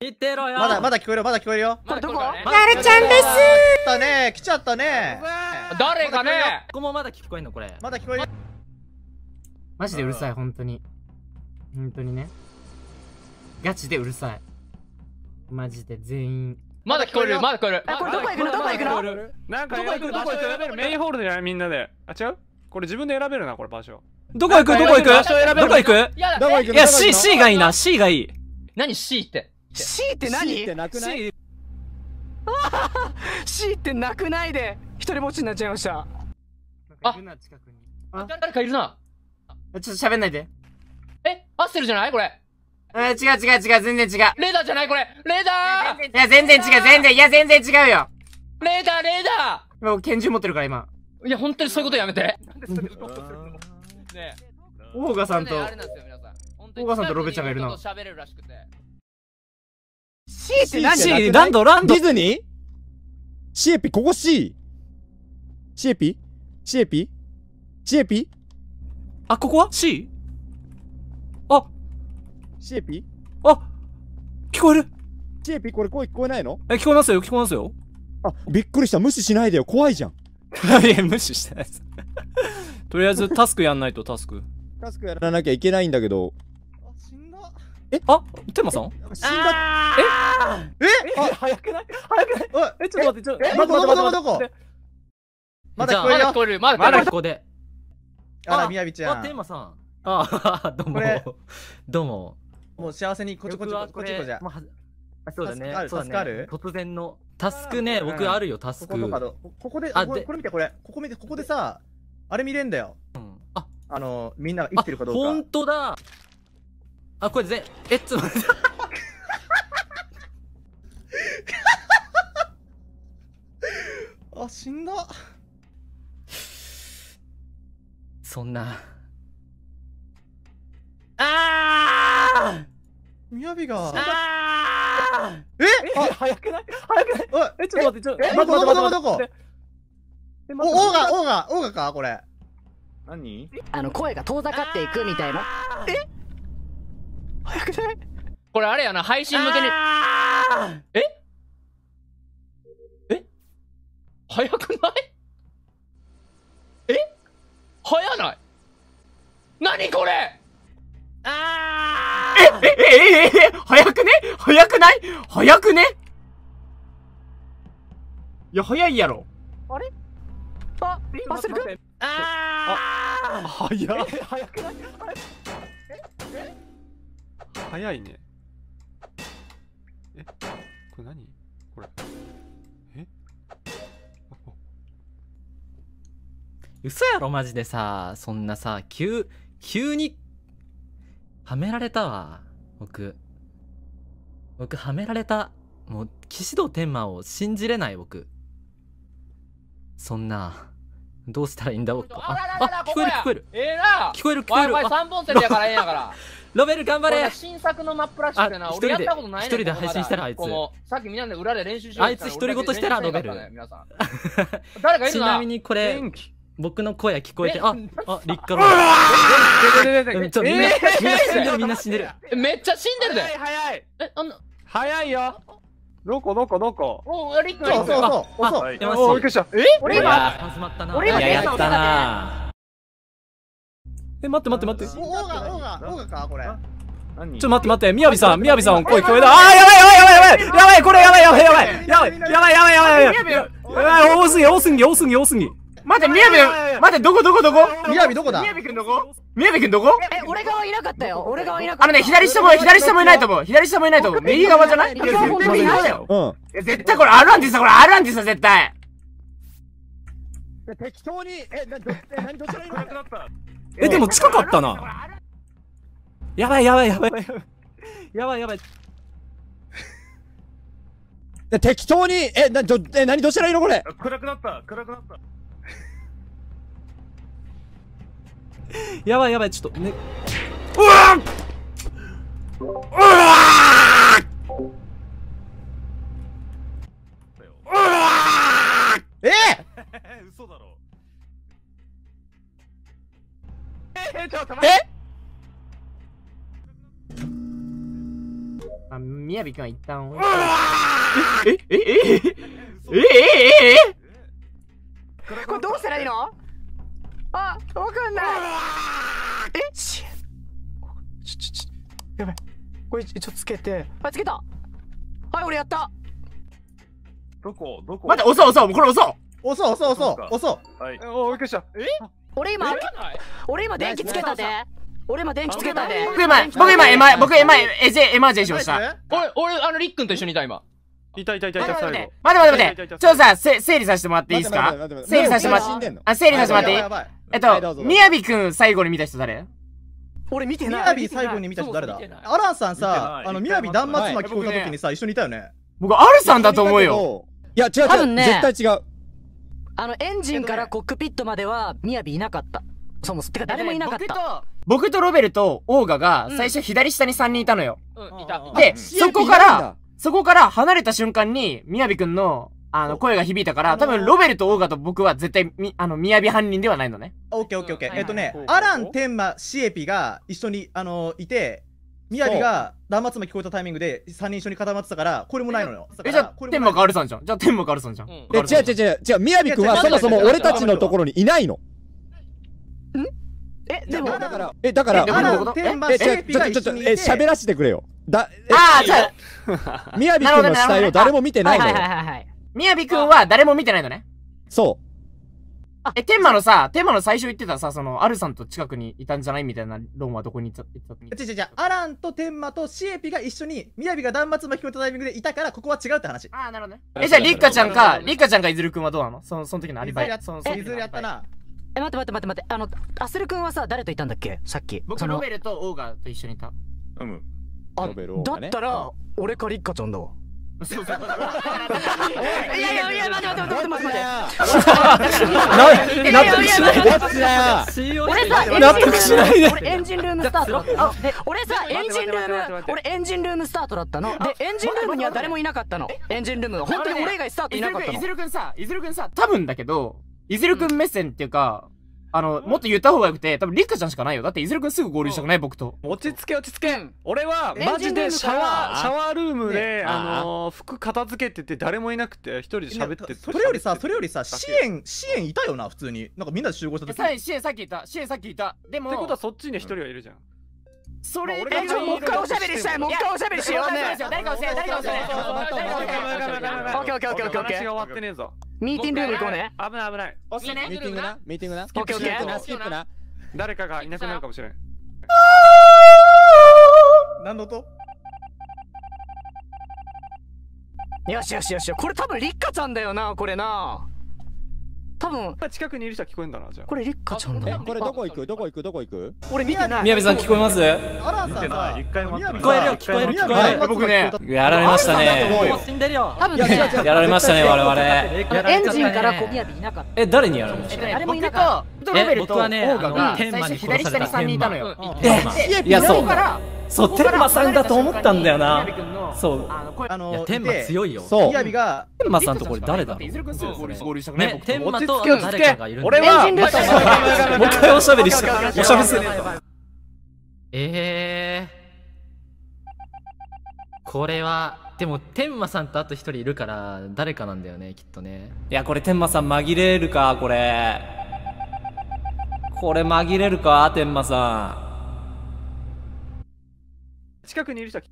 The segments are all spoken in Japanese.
言ってろよまだまだ聞こえるまだ聞こえるよこれどこなるちゃんですーたね来ちゃったね誰かねここもまだ聞こえんのこれまだ聞こえるマジでうるさい本当に本当にねガチでうるさいマジで全員まだ聞こえるまだ聞こえるこれどこ行くのどこ行くのなんかどこ行くどこ行くメインホールでないみんなであ違うこれ自分で選べるなこれ場所どこ行くどこ行くどこ行くどこ行くいや C, C がいいな C がいい何 C ってて C って何 C ってなくない C ってなくないで一人ぼっちになっちゃいましたあ誰かいるなちょっと喋んないでえ合ってるじゃないこれえ違う違う違う全然違うレーダーじゃないこれレーダーいや全然違う全然いや全然違うよレーダーレーダー今拳銃持ってるから今いや本当にそういうことやめてなんでそれ動かするのねえオーガさんとオーガさんとロベちゃんがいるな喋れるらしくて C って何 ?C、ランド、ランド。ディズニーシエピ、ここ C? シエピシエピシエピあ、ここは ?C? あシエピあ聞こえるシエピこれ声聞こえないのえ、聞こえますよ、聞こえますよ。あ、びっくりした。無視しないでよ。怖いじゃん。いや、無視してないです。とりあえずタスクやんないと、タスク。タスクやらなきゃいけないんだけど、えあテマさん死んだえええ早くない早くないえちょっと待ってちょっと待ってどこどこどこまだ聞こえるまだ聞こえるまだ聞こえるあらみやびちゃんあテマさんああどうもどうももう幸せにこちょこちょこちょこじゃそうだね助かる突然のタスクね僕あるよタスクここであ、これ見てこれここ見てここでさあれ見れんだよあ、あのみんなが生きてるかどうか本当だあ、これ全、え、ちょっとあ、死んだ。そんな。ああみやびが。あええ早くない早くないえ、ちょっと待って、ちょっと待って。どこどこどこお、オーガ、オーガ、オーガかこれ。何あの、声が遠ざかっていくみたいな。え早くないこれあれやな、配信向けに。ええ早くないえ早ない何これあーえええええ早くね早くない早くねいや、早いやろ。あれあ、マッスル君ああ早早くないええ早いね。えこれ何これ。え嘘やろマジでさ、そんなさ、急、急に、はめられたわ、僕。僕、はめられた。もう、岸戸天満を信じれない、僕。そんな、どうしたらいいんだ、僕。あ、あ聞こえる、聞こえる。ええー、な聞こえる、聞こえる。おい、お前3本線やからええんやから。ロベル頑張れ新作のマップラッシュてな、俺やったことない一人で配信したらあいつ。さっきみんなで裏で練習しあいつ独り言したらロベル。誰かいるちなみにこれ、僕の声聞こえて、あ、あ、立みんな、みんな死る、みんな死んでる。めっちゃ死んでるで。早い、え、あの、早いよ。どこどこどこおお、リックおうそうそう。そう。え俺今、俺今、やったなえ、待って待って待って。オーガ、オーガ、オーガか、これ。ちょっと待って待って、みやびさん、みやびさん、声聞こえた。ああ、やばいやばいやばいやばいやばいこれやばいやばいやばいやばいやばいやばいやばいやばいやばい多すぎ、多すぎ、多すぎ、多すぎ。待って、みやび、待って、どこどこどこみやびどこだみやびくんどこみやびくんどこえ、俺側いなかったよ。俺側いなかった。あのね、左下も、左下もいないと思う。左下もいないと思う。右側じゃない右側いないよ。うん。絶対これ、アるアンティこれ、アるアンティ絶対。適当に、え、な、ど、え、何、どちらにいるえ、でも近かったな。やばいやばいやばいやばい。やばいやばい。適当に、え、な、ど、え、何どうしたらいいのこれ暗くなった、暗くなった。やばいやばい、ちょっと、ね。うわうわうわえ 嘘だろ。えちょっと待ってあ、みやびくんは一旦置いて。え、え、え、え、え、え、え、え、え、これどうしたらいいのあ、わかんない。え、ち、ち、ち、っやばい。これ一応つけて。はい、つけた。はい、俺やった。どこどこ待って、遅い遅いそうこれ遅い遅いそい押そう押そう押そうはい。お、びっくりした。え俺今俺今電気つけたで俺今電気つけたで僕今僕今エマ僕今エジエマージェンショした俺俺あのりっくんと一緒にいた今いたいたいたいた最後待て待て待てちょっとさ整理させてもらっていいですか整理させてもらってあ整理させてもらっていいえっとみやびくん最後に見た人誰俺見てないみやび最後に見た人誰だアランさんさあのみやび断末魔聞こえた時にさ一緒にいたよね僕アルさんだと思うよいや違う違う絶対違うあのエンジンからコックピットまではみやびいなかったそもそもてか誰もいなかった、僕と僕とロベルとオーガが最初左下に3人いたのよ、うん、いたでそこからそこから離れた瞬間にみやびくんのあの、声が響いたから、多分、ロベルとオーガと僕は絶対、み、あの、みやび犯人ではないのね。オッケーオッケーオッケー。えっとね、アラン、テンマ、シエピが一緒に、あの、いて、宮城が断末魔聞こえたタイミングで3人一緒に固まってたからこれもないのよえじゃあ天かアるさんじゃんじゃあ天かアるさんじゃん、うん、え違う違う違う違う宮城んはそもそも俺たちのところにいないのんえでもえだからえだからえちょっとちょっとえ喋らせてくれよだああじゃあ宮城んの死体を誰も見てないのよ宮城んは誰も見てないのねそうえ、天馬のさ、天馬の最初言ってたさ、その、アルさんと近くにいたんじゃないみたいな論はどこにいた違う違う違う、アランと天馬とシエピが一緒に、みやびが断末巻き込んタイミングでいたから、ここは違うって話。ああ、なるほどね。え、じゃあ、リッカちゃんか、リッカちゃんかいずる君はどうなのその、その時のアリバイ。やったな。え、待って待って待って待って、あの、アスル君はさ、誰といたんだっけさっき。僕、ロベルとオーガと一緒にいた。うん。あ、だったら、俺かリッカちゃんだわ。そうそう。いやいやいや待って待って待って待って待って俺さ納得しないで俺エンジンルームスタートで俺さエンジンルーム俺エンジンルームスタートだったのでエンジンルームには誰もいなかったのエンジンルーム本当に俺以外スタートいなかったのいずるくんさいずるくんさ多分だけどいずるくん目線っていうかあの、もっと言った方がよくて、多分リカちゃんしかないよ。だって、いずれくんすぐ合流したくない、僕と。落ち着け、落ち着けん。俺は、マジでシャワー、シャワールームで、あの、服片付けてて、誰もいなくて、一人で喋ってそれよりさ、それよりさ、支援、支援いたよな、普通に。なんかみんなで集合した時。支援、支援さっきいた。支援さっきいた。でも。ってことは、そっちに一人はいるじゃん。それえちょもう一回おしゃべりしたいもう一回おしゃべりしようね誰か教し誰か教えオッケーオッケーオッケーオッケーオッケー終わっしねえぞミーティングルーム行こうね危ない危ない押してねミーオッケーオッケー誰かがいなくなるかもしれん何の音よしよしよしこれ多分リッカちゃんだよなこれな多分近くにいる人は聞こえんだなじゃあこれリッカちゃんだこれどこ行くどこ行くどこ行く俺見てない宮部さん聞こえます見てない一回も聞こえるよ聞こえる聞こえる僕ねやられましたね死んでるよ多分やられましたね我々エンジンから宮部いなかったえ誰にやるれ誰もいなかった僕はねオーが左下に3人いたのよいやそうそう天馬さんだと思ったんだよなそうあの天馬強いよそう天馬さんとこれ誰だろうね天馬と誰かがいる俺はもう一回おしゃべりしておしゃべりするええこれはでも天馬さんとあと一人いるから誰かなんだよねきっとねいやこれ天馬さん紛れるかこれこれ紛れるか天馬さん近くにいる人は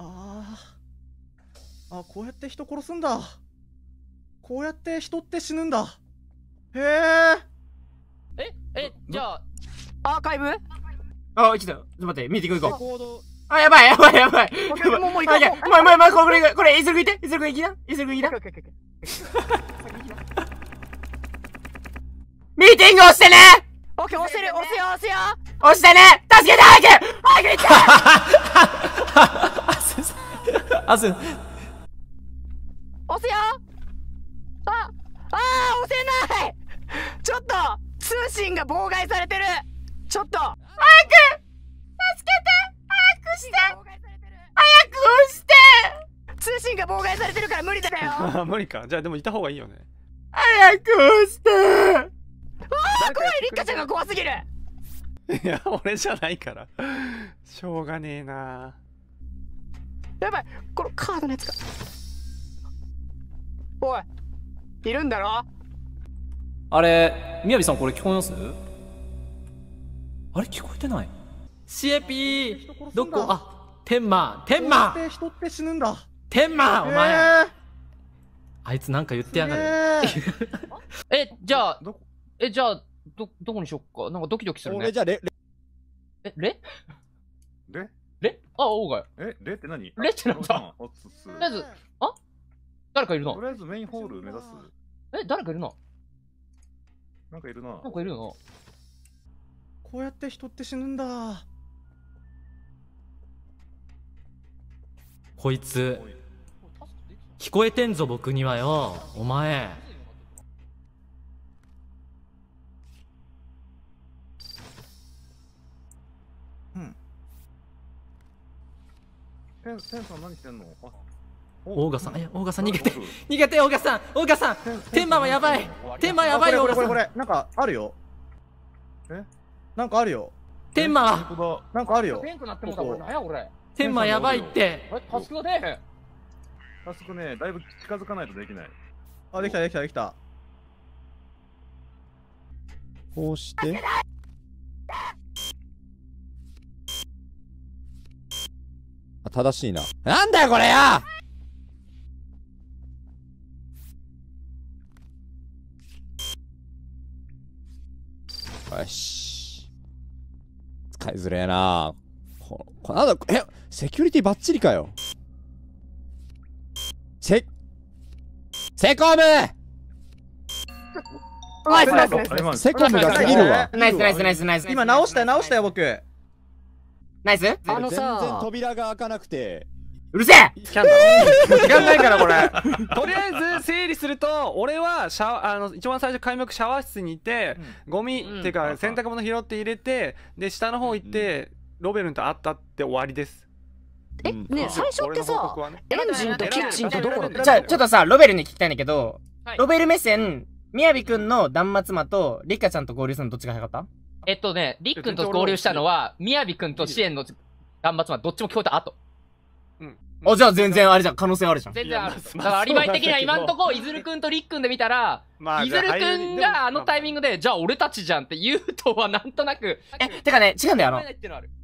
あああこうやって人殺すんだこうやって人って死ぬんだへえええじゃあアーカイブあ来たちょっと待って見ていこう行こうあ、やばいやばいやばい。もうもう行こう。もうもうもうこれこれこれイズル君いてイズル君行きなイズル君行きな。ミーティングをしてね。オッケー押せる押せよ押せよ。押してね助けて早く早く行って 押すよああー押せないちょっと通信が妨害されてるちょっと早く助けて早くして早く押して通信が妨害されてるから無理だよ 無理かじゃあでもいた方がいいよね早く押してわあ怖いリッカちゃんが怖すぎるいや、俺じゃないから。しょうがねえなやばいこのカードのやつか。おいいるんだろあれ、みやびさんこれ聞こえますあれ聞こえてないシエピーどこあ、天満天満天満お前、えー、あいつなんか言ってやがる。え、じゃあ、え、じゃあ、ど、どこにしよっか。なんかドキドキするね。俺じゃあレ、レ。え、レレレあ、オーガえ、レって何レってなんだとりあえず、あ誰かいるな。とりあえずメインホール目指す。え、誰かいるな。なんかいるな。なんかいるのこうやって人って死ぬんだ。こいつ、聞こえてんぞ僕にはよ。お前。センさん何してんのオーガさん、え、オーガさん逃げて、逃げて、オーガさん、オーガさん、天マはやばい、天マやばいよ、オーガさん。これ、これ、なんかあるよ。え、なんかあるよ。天満、なんかあるよ。天満やばいって。タスクがね。タスクね、だいぶ近づかないとできない。あ、できた、できた、できた。こうして。正しいな。なんだよ、これやよし。使いづれえなここなんだ、え、セキュリティバッチリかよ。セコムナイスナイスナイス。セコムが過ぎるわ。ナイスナイスナイスナイス。今直したよ、直したよ、僕。ナイスあのさ全然扉が開かなくてうるせえキャン時間ないからこれ とりあえず整理すると俺はシャあの一番最初開幕シャワー室にいて、うん、ゴミ、うん、っていうか洗濯物拾って入れてで下の方行って、うん、ロベルンと会ったって終わりですえ、ね最初ってさ、ね、エンジンとキッチンとどこだったじゃあちょっとさロベルに聞きたいんだけど、はい、ロベル目線みやびくんの断末魔とっかちゃんと合流するのどっちが早かったえっとね、りっくんと合流したのは、みやびくんと支援の頑張つどっちも聞こえた後。うん。あ、じゃあ全然あれじゃん。可能性あるじゃん。全然ある。だからアリバイ的には今んとこ、いずるくんとりっくんで見たら、まあ、いずるくんがあのタイミングで、じゃあ俺たちじゃんって言うとはなんとなく。え、てかね、違うんだよ、あの。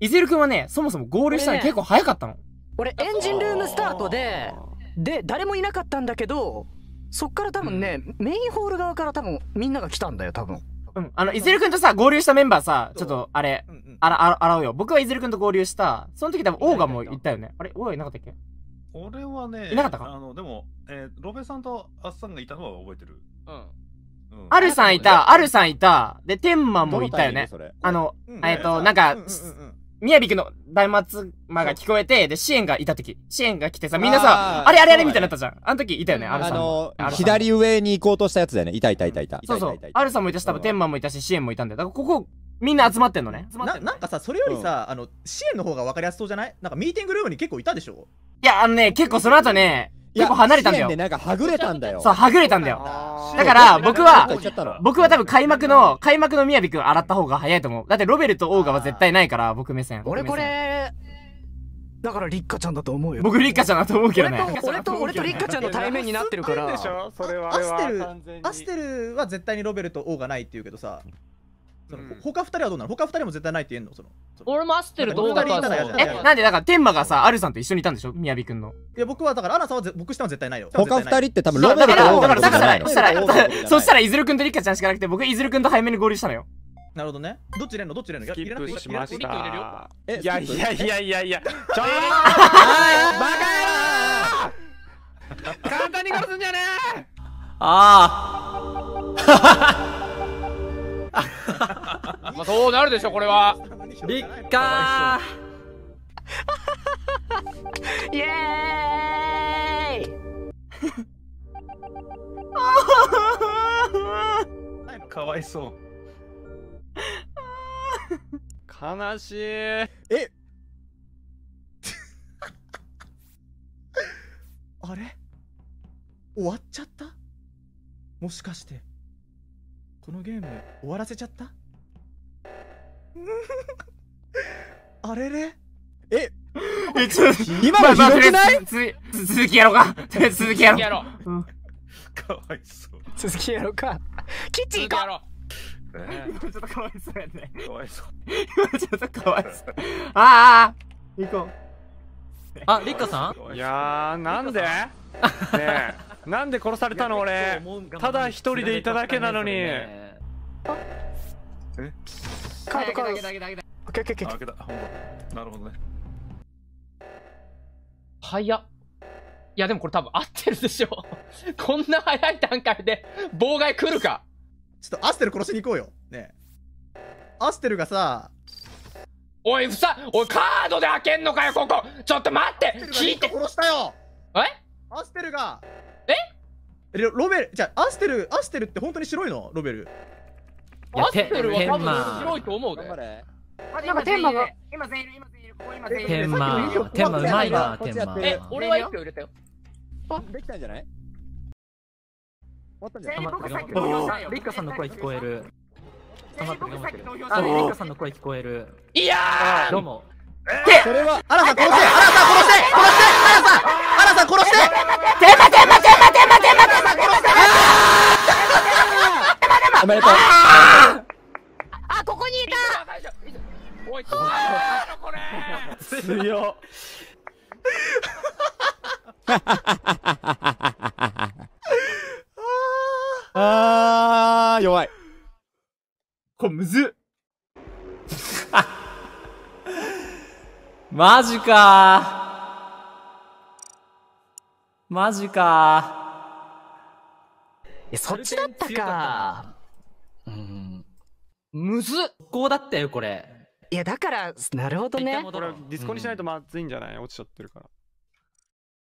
いずるくんはね、そもそも合流したの結構早かったの。俺、エンジンルームスタートで、で、誰もいなかったんだけど、そっから多分ね、うん、メインホール側から多分みんなが来たんだよ、多分。うん。あの、いずるくんとさ、合流したメンバーさ、ちょっと、あれ、うんうん、あら、あら、あらうよ。僕はいずるくんと合流した、その時多分、ーガも行ったよね。あれ、オーガいなかったっけ俺はね、いなかったかあの、でも、えー、ロベさんとアッサンがいたのは覚えてる。うん。あ、ルる、さんいた、あるさんいた、で、天満もいたよね。あの、えっ、と、なんか、宮城くんの大松間が聞こえて、で、支援がいた時、支援が来てさ、みんなさ、あれあれあれみたいになったじゃん。あの時いたよね、あるさん。あの左上に行こうとしたやつだよね。いたいたいたいた。そうそう。あるさんもいたし、多分天満もいたし、支援もいたんだよ。だからここ、みんな集まってんのね。ななんかさ、それよりさ、あの、支援の方が分かりやすそうじゃないなんかミーティングルームに結構いたでしょいや、あのね、結構その後ね、結構離れたんだよ。でなんかはぐれたんだよ。そう、はぐれたんだよ。だから、僕は、僕は多分開幕の、開幕の宮城くん洗った方が早いと思う。だってロベルとオーガは絶対ないから、僕目線。俺これ、だからリッカちゃんだと思うよ。僕リッカちゃんだと思うけどね。俺と、俺とリッカちゃんの対面になってるから。アステル、アステルは絶対にロベルとオーガないって言うけどさ、その、うん、他二人はどうなの他二人も絶対ないって言えんのその俺もアステルと大型さえなんでだから天馬がさアルさんと一緒にいたんでしょみやびくんのいや僕はだからアナさんは僕しても絶対ないよ他二人って多分ロベルとオーガのことじゃないそしたらいずるくんとリカちゃんしかなくて僕いずるくんと早めに合流したのよなるほどね。どっち入れんのどっち入れんのスキップしました。いやいやいやいやいや。ちょーバカ野郎簡単に殺すんじゃねえああ まあ、そうなるでしょこれはビッカーイエーイかわいそう悲しいえ あれ終わっちゃったもしかしてこのゲーム終わらせちゃった あれれえ え、ち今のひどくない、続きやろうか。続きやろう。やろう。うん、かわいそう。続きやろうか。キッチン行こう。ね、今ちょっとかわいそうやね。かわいそう。今ちょっとかわいそう。ああ行こう。あ、リッカさんいやー、なんでねえ、なんで殺されたの俺。ただ一人でいただけなのに。えカードカードけた開けなるほどね早いやでもこれ多分合ってるでしょ こんな早い段階で妨害来るかちょっとアステル殺しに行こうよねアステルがさおいふさおいカードで開けんのかよここちょっと待って聞いて殺したよえアステルがえロベルじゃアステルアステルって本当に白いのロベルアステルは多分白いと思うで。なんか天馬が。今全員いる、今全員いる、ここ今全員いる。天馬、天馬うまいな、天馬。え、俺は1票入れたよ。あできたんじゃない終わったんじゃない僕さっき投票したよ。リッカさんの声聞こえる。僕さっき投票したよ。リッカさんの声聞こえる。いやーどうも。えそれは、アラさん殺せアラさん殺せ殺してアラさんアラさん殺して天馬天馬天馬天馬天馬天馬天馬殺せ おめでとうああここにいたおい強っ ああ弱いこれむずっ マジかマジかえそっちだったかむずっこうだったよこれいやだからなるほどねこれディスコにしないとまずいんじゃない、うん、落ちちゃってるから